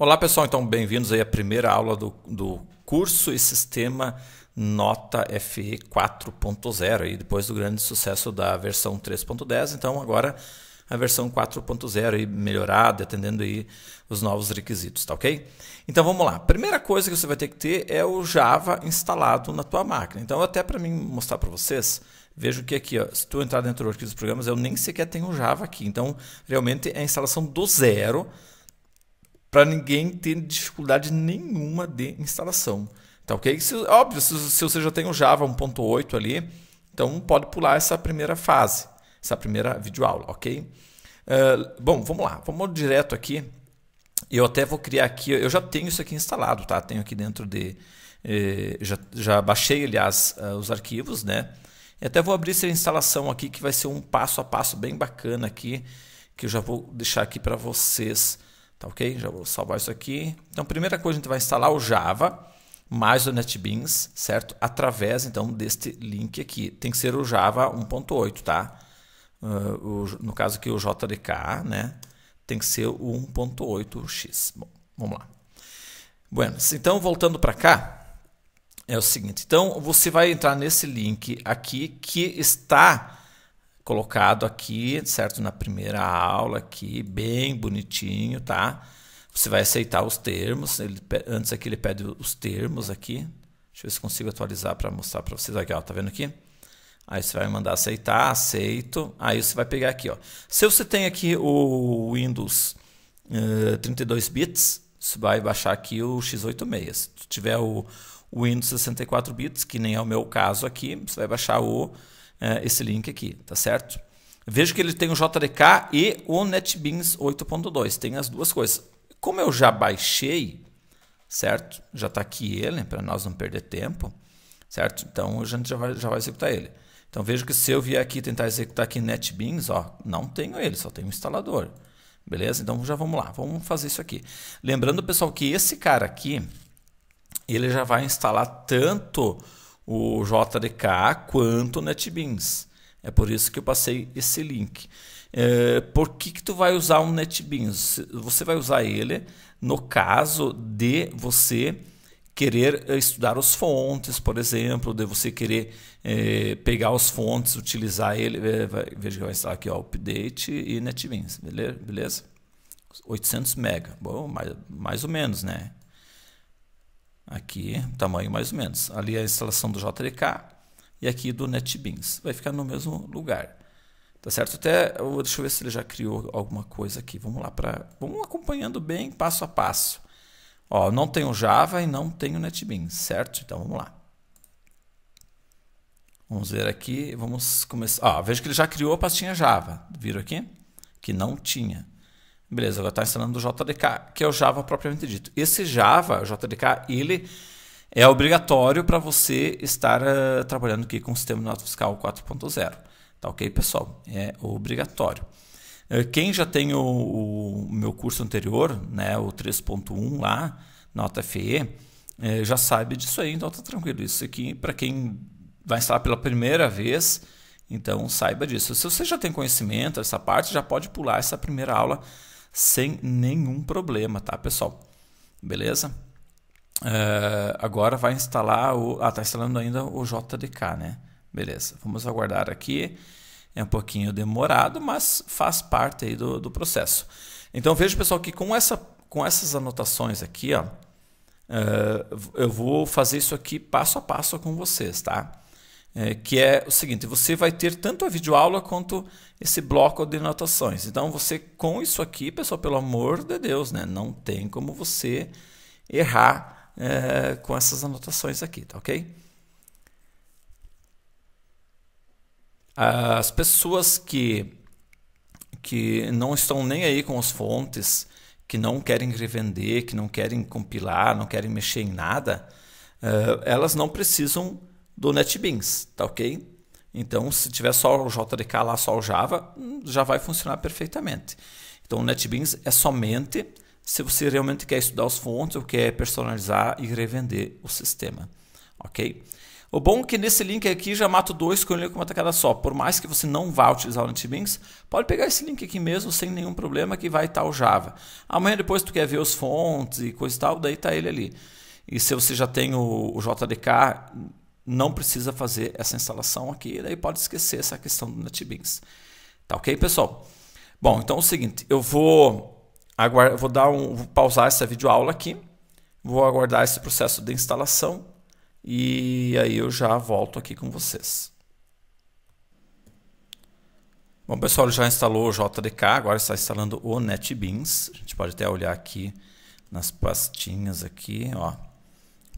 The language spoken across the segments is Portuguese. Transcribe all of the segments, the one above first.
Olá pessoal, então bem-vindos aí à primeira aula do, do curso e sistema Nota FE 4.0 E depois do grande sucesso da versão 3.10, então agora a versão 4.0 e melhorada, atendendo aí os novos requisitos, tá ok? Então vamos lá. Primeira coisa que você vai ter que ter é o Java instalado na tua máquina. Então até para mim mostrar para vocês, Vejo que é aqui, ó, se tu entrar dentro do arquivo dos programas, eu nem sequer tenho Java aqui. Então, realmente é a instalação do zero para ninguém ter dificuldade nenhuma de instalação. Tá ok? Se, óbvio, se, se você já tem o Java 1.8 ali, então pode pular essa primeira fase, essa primeira videoaula, ok? Uh, bom, vamos lá, vamos direto aqui. Eu até vou criar aqui, eu já tenho isso aqui instalado, tá? Tenho aqui dentro de. Eh, já, já baixei, aliás, uh, os arquivos, né? E até vou abrir essa instalação aqui, que vai ser um passo a passo bem bacana aqui, que eu já vou deixar aqui para vocês Tá ok? Já vou salvar isso aqui. Então, primeira coisa, a gente vai instalar o Java mais o NetBeans, certo? Através, então, deste link aqui. Tem que ser o Java 1.8, tá? Uh, o, no caso aqui, o JDK, né? Tem que ser o 1.8x. Bom, vamos lá. Bueno, então, voltando para cá, é o seguinte. Então, você vai entrar nesse link aqui que está colocado aqui, certo? Na primeira aula aqui, bem bonitinho, tá? Você vai aceitar os termos. Ele, antes aqui ele pede os termos aqui. Deixa eu ver se consigo atualizar para mostrar para vocês aqui, ó, tá vendo aqui? Aí você vai mandar aceitar, aceito. Aí você vai pegar aqui, ó. Se você tem aqui o Windows uh, eh, 32 bits, você vai baixar aqui o x86. Se tiver o Windows 64 bits, que nem é o meu caso aqui, você vai baixar o, eh, esse link aqui, tá certo? Veja que ele tem o JDK e o NetBeans 8.2, tem as duas coisas. Como eu já baixei, certo? Já está aqui ele, para nós não perder tempo, certo? Então a gente já vai, já vai executar ele. Então veja que se eu vier aqui tentar executar aqui NetBeans, ó, não tenho ele, só tenho o instalador. Beleza? Então já vamos lá, vamos fazer isso aqui. Lembrando, pessoal, que esse cara aqui, ele já vai instalar tanto o JDK quanto o NetBeans. É por isso que eu passei esse link. É, por que, que tu vai usar um NetBeans? Você vai usar ele no caso de você querer eh, estudar os fontes, por exemplo, de você querer é, pegar os fontes, utilizar ele. É, vai, veja que vai instalar aqui ó, update e NetBeans, beleza? 800 mega, bom, mais, mais ou menos, né? Aqui, tamanho mais ou menos. Ali é a instalação do JDK e aqui do NetBeans. Vai ficar no mesmo lugar. Tá certo? Até, deixa eu ver se ele já criou alguma coisa aqui. Vamos lá para, vamos acompanhando bem passo a passo. Ó, não tenho Java e não tenho NetBeans, certo? Então vamos lá. Vamos ver aqui, vamos começar. Ó, veja que ele já criou a pastinha Java. Viram aqui? Que não tinha. Beleza, agora está instalando o JDK, que é o Java propriamente dito. Esse Java, JDK, ele é obrigatório para você estar uh, trabalhando aqui com o sistema nota fiscal 4.0. Tá ok, pessoal? É obrigatório. Uh, quem já tem o, o, meu curso anterior, né, o 3.1 lá, nota FE, uh, eh, já sabe disso aí, então está tranquilo. Isso aqui, para quem vai instalar pela primeira vez, então saiba disso. Se você já tem conhecimento dessa parte, já pode pular essa primeira aula sem nenhum problema, tá, pessoal? Beleza? Uh, agora vai instalar o. Ah, tá instalando ainda o JDK, né? Beleza, vamos aguardar aqui. É um pouquinho demorado, mas faz parte aí do, do processo. Então veja, pessoal, que com, essa, com essas anotações aqui, ó, uh, eu vou fazer isso aqui passo a passo com vocês, tá? é, que é o seguinte: você vai ter tanto a videoaula quanto esse bloco de anotações. Então, você com isso aqui, pessoal, pelo amor de Deus, né? Não tem como você errar é, com essas anotações aqui, tá ok? As pessoas que, que não estão nem aí com as fontes, que não querem revender, que não querem compilar, não querem mexer em nada, é, elas não precisam do NetBeans, tá ok? Então, se tiver só o JDK lá, só o Java, hum, já vai funcionar perfeitamente. Então, o NetBeans é somente se você realmente quer estudar os fontes ou quer personalizar e revender o sistema, ok? O bom é que nesse link aqui já mato dois com com uma tacada só. Por mais que você não vá utilizar o NetBeans, pode pegar esse link aqui mesmo sem nenhum problema que vai estar o Java. Amanhã depois tu quer ver os fontes e coisa e tal, daí está ele ali. E se você já tem o JDK não precisa fazer essa instalação aqui, daí pode esquecer essa questão do NetBeans. Tá ok, pessoal? Bom, então é o seguinte, eu vou aguardar, vou dar um, vou pausar essa videoaula aqui, vou aguardar esse processo de instalação e aí eu já volto aqui com vocês. Bom, pessoal, já instalou o JDK, agora está instalando o NetBeans. A gente pode até olhar aqui nas pastinhas aqui, ó.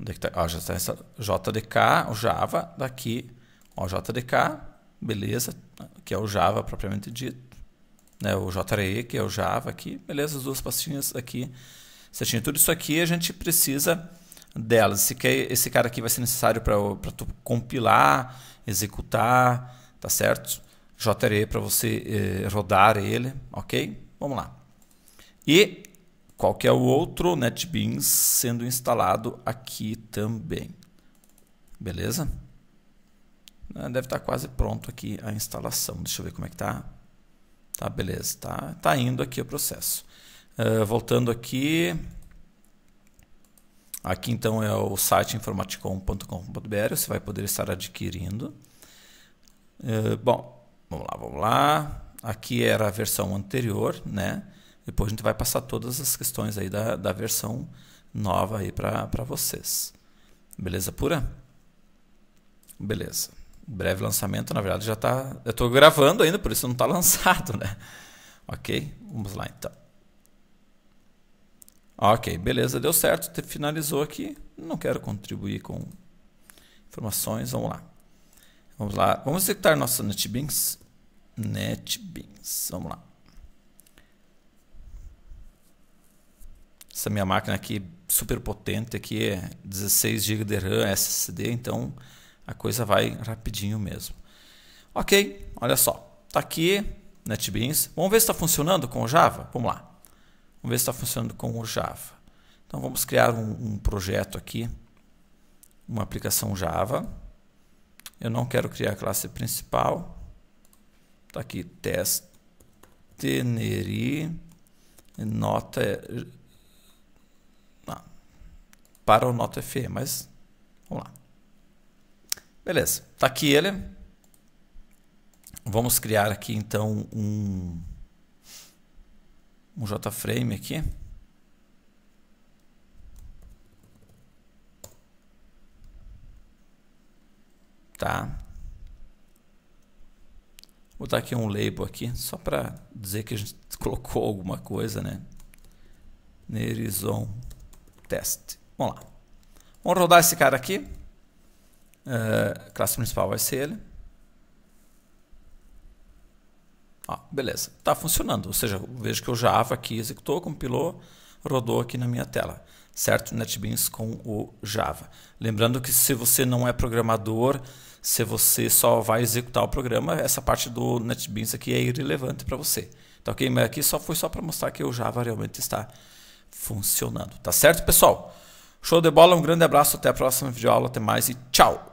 Onde é que tá? Ó, já está essa JDK, o Java, daqui, tá ó, JDK, beleza, que é o Java propriamente dito, né? O JRE, que é o Java aqui, beleza, as duas pastinhas aqui certinho. Tudo isso aqui a gente precisa delas. Esse, é, esse cara aqui vai ser necessário para tu compilar, executar, tá certo? JRE para você eh, rodar ele, ok? Vamos lá. E qual que é o outro NetBeans sendo instalado aqui também. Beleza? Ah, deve estar tá quase pronto aqui a instalação. Deixa eu ver como é que tá. Tá, beleza. Tá, tá indo aqui o processo. Uh, voltando aqui. Aqui então é o site informaticom.com.br. Você vai poder estar adquirindo. Uh, bom, vamos lá, vamos lá. Aqui era a versão anterior, né? Depois a gente vai passar todas as questões aí da, da versão nova aí para vocês. Beleza pura? Beleza. Breve lançamento, na verdade já está. Eu estou gravando ainda, por isso não está lançado, né? Ok, vamos lá então. Ok, beleza, deu certo, finalizou aqui. Não quero contribuir com informações, vamos lá. Vamos lá, vamos executar nossa NetBeans. NetBeans, vamos lá. essa minha máquina aqui super potente aqui é 16 GB de RAM SSD, então a coisa vai rapidinho mesmo. Ok, olha só, tá aqui NetBeans. Vamos ver se está funcionando com o Java. Vamos lá. Vamos ver se está funcionando com o Java. Então vamos criar um, um projeto aqui, uma aplicação Java. Eu não quero criar a classe principal. tá aqui test teneri nota para o Noto FE, mas vamos lá. Beleza, tá aqui ele. Vamos criar aqui então um um JFrame aqui. Tá. Vou botar aqui um label aqui, só para dizer que a gente colocou alguma coisa, né? Nerizon test. Vamos lá. Vamos rodar esse cara aqui. É, classe principal vai ser ele. Ó, ah, beleza, está funcionando. Ou seja, vejo que o Java aqui executou, compilou, rodou aqui na minha tela. Certo? NetBeans com o Java. Lembrando que se você não é programador, se você só vai executar o programa, essa parte do NetBeans aqui é irrelevante para você. então aqui só foi só para mostrar que o Java realmente está funcionando. Tá certo, pessoal? Show de bola, um grande abraço, até a próxima videoaula, até mais e tchau!